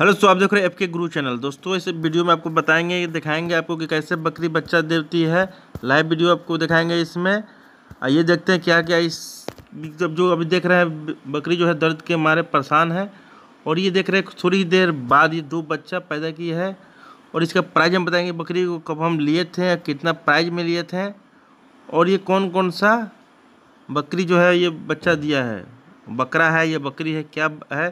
hello दोस्तों आप देख रहे हैं एफ के गुरु चैनल दोस्तों इस वीडियो में आपको बताएंगे दिखाएंगे आपको कि कैसे बकरी बच्चा देती है लाइव वीडियो आपको दिखाएंगे इसमें आइए देखते हैं क्या क्या इस जब जो अभी देख रहे हैं बकरी जो है दर्द के मारे परेशान है और ये देख रहे हैं थोड़ी देर बाद ये दो बच्चा पैदा की है और इसका प्राइज हम बताएंगे बकरी को कब हम लिए थे कितना प्राइज में लिए थे और ये कौन कौन सा बकरी जो है ये बच्चा दिया है बकरा है या बकरी है क्या है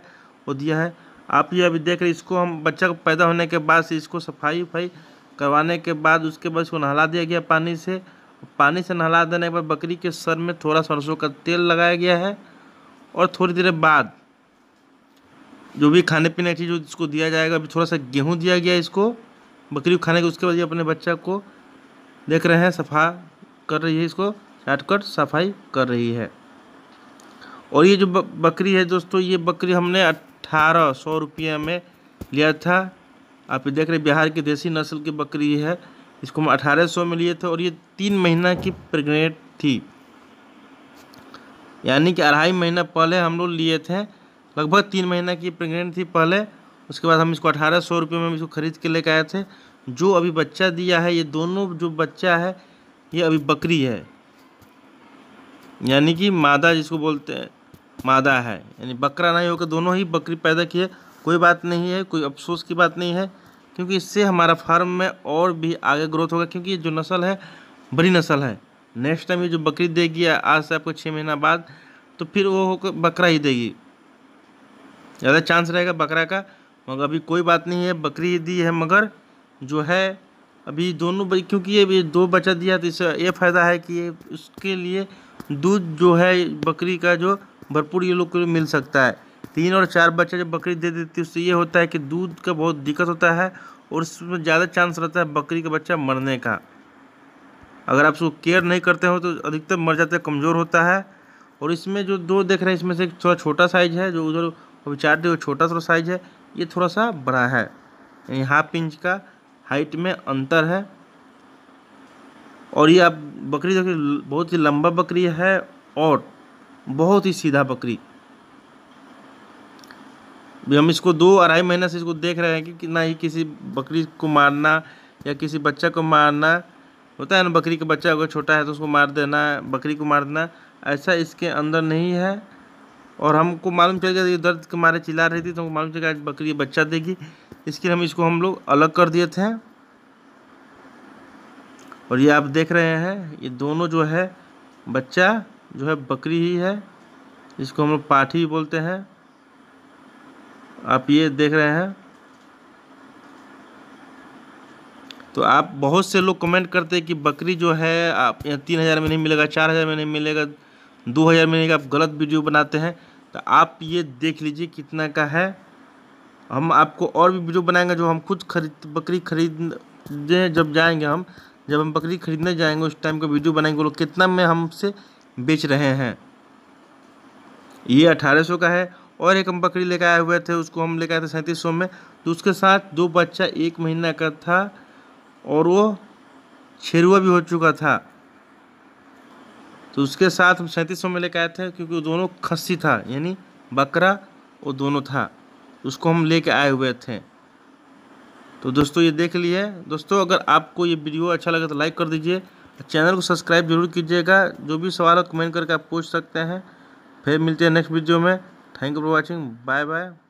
वो दिया है आप ये अभी देख रहे इसको हम बच्चा पैदा होने के बाद से इसको सफाई उफाई करवाने के बाद उसके बाद इसको नहला दिया गया पानी से पानी से नहला देने के बाद बकरी के सर में थोड़ा सरसों का तेल लगाया गया है और थोड़ी देर बाद जो भी खाने पीने की चीज़ इसको दिया जाएगा अभी थोड़ा सा गेहूँ दिया गया इसको बकरी को खाने के उसके बाद ये अपने बच्चा को देख रहे हैं सफा कर रही है इसको चाट कर सफाई कर रही है और ये जो बकरी है दोस्तों ये बकरी हमने अठारह सौ रुपये में लिया था आप देख रहे बिहार की देसी नस्ल की बकरी है इसको हम अठारह सौ में लिए थे और ये तीन महीना की प्रेगनेंट थी यानी कि अढ़ाई महीना पहले हम लोग लिए थे लगभग तीन महीना की प्रेगनेंट थी पहले उसके बाद हम इसको अठारह सौ रुपये में इसको ख़रीद के लेकर आए थे जो अभी बच्चा दिया है ये दोनों जो बच्चा है ये अभी बकरी है यानी कि मादा जिसको बोलते हैं मादा है यानी बकरा नहीं होकर दोनों ही बकरी पैदा किए कोई बात नहीं है कोई अफसोस की बात नहीं है क्योंकि इससे हमारा फार्म में और भी आगे ग्रोथ होगा क्योंकि ये जो नस्ल है बड़ी नस्ल है नेक्स्ट टाइम ये जो बकरी देगी आज से आपको छः महीना बाद तो फिर वो होकर बकरा ही देगी ज़्यादा चांस रहेगा बकरा का मगर अभी कोई बात नहीं है बकरी ही दी है मगर जो है अभी दोनों क्योंकि ये दो बच्चा दिया तो इससे ये फ़ायदा है कि ये उसके लिए दूध जो है बकरी का जो भरपूर ये लोग को मिल सकता है तीन और चार बच्चा जब बकरी दे देती है उससे ये होता है कि दूध का बहुत दिक्कत होता है और उसमें ज़्यादा चांस रहता है बकरी का बच्चा मरने का अगर आप उसको केयर नहीं करते हो तो अधिकतर मर जाता है कमज़ोर होता है और इसमें जो दो देख रहे हैं इसमें से थोड़ा छोटा साइज़ है जो उधर अभी चार वो छोटा सा साइज़ है ये थोड़ा सा बड़ा है यानी हाफ इंच का हाइट में अंतर है और ये आप बकरी देखिए बहुत ही लंबा बकरी है और बहुत ही सीधा बकरी भी हम इसको दो अढ़ाई महीना से इसको देख रहे हैं कि ना ही किसी बकरी को मारना या किसी बच्चा को मारना होता है ना बकरी का बच्चा अगर छोटा है तो उसको मार देना बकरी को मार देना ऐसा इसके अंदर नहीं है और हमको मालूम चल गया ये दर्द के मारे चिल्ला रही थी तो हमको मालूम चल गया बकरी बच्चा देगी इसके हम इसको हम लोग अलग कर दिए थे और ये आप देख रहे हैं ये दोनों जो है बच्चा जो है बकरी ही है इसको हम लोग पाठी बोलते हैं आप ये देख रहे हैं तो आप बहुत से लोग कमेंट करते हैं कि बकरी जो है आप यहाँ तीन हज़ार में नहीं मिलेगा चार हज़ार में नहीं मिलेगा दो हज़ार में नहीं आप गलत वीडियो बनाते हैं तो आप ये देख लीजिए कितना का है हम आपको और भी वीडियो बनाएंगे जो हम खुद खरीद बकरी खरीदने जब जाएंगे हम जब हम बकरी खरीदने जाएंगे उस टाइम का वीडियो बनाएंगे लोग कितना में हमसे बेच रहे हैं ये अठारह सौ का है और एक हम बकरी लेकर आए हुए थे उसको हम लेकर आए थे सैंतीस सौ में तो उसके साथ दो बच्चा एक महीना का था और वो छेरुआ भी हो चुका था तो उसके साथ हम सैंतीस सौ में लेकर आए थे क्योंकि वो दोनों खस्सी था यानी बकरा वो दोनों था उसको हम लेके आए हुए थे तो दोस्तों ये देख लिए दोस्तों अगर आपको ये वीडियो अच्छा लगा तो लाइक कर दीजिए चैनल को सब्सक्राइब जरूर कीजिएगा जो भी सवाल हो कमेंट करके आप पूछ सकते हैं फिर मिलते हैं नेक्स्ट वीडियो में thank you for watching bye bye